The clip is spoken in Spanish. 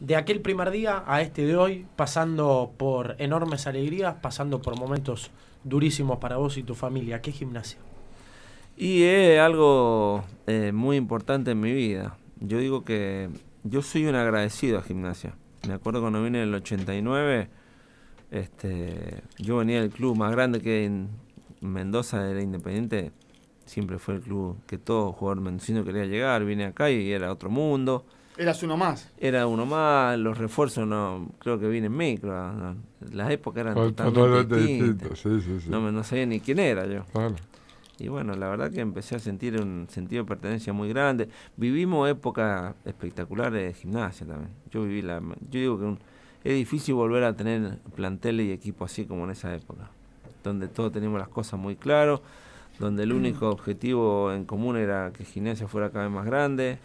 de aquel primer día a este de hoy, pasando por enormes alegrías, pasando por momentos durísimos para vos y tu familia. ¿Qué gimnasia? Y es algo eh, muy importante en mi vida. Yo digo que yo soy un agradecido a gimnasia. Me acuerdo cuando vine en el 89, este, yo venía del club más grande que en Mendoza era Independiente. Siempre fue el club que todo jugador mendocino quería llegar. Vine acá y era otro mundo Eras uno más. Era uno más, los refuerzos no, creo que vienen micro. Ah, las épocas eran totalmente, distintas. No, sabía ni quién era yo. Y bueno, la verdad que empecé a sentir un sentido de pertenencia muy grande. Vivimos épocas espectaculares de gimnasia también. Yo viví la. Yo digo que es difícil volver a tener planteles y equipo así como en esa época, donde todos teníamos las cosas muy claras, donde el único objetivo en común era que gimnasia fuera cada vez más grande.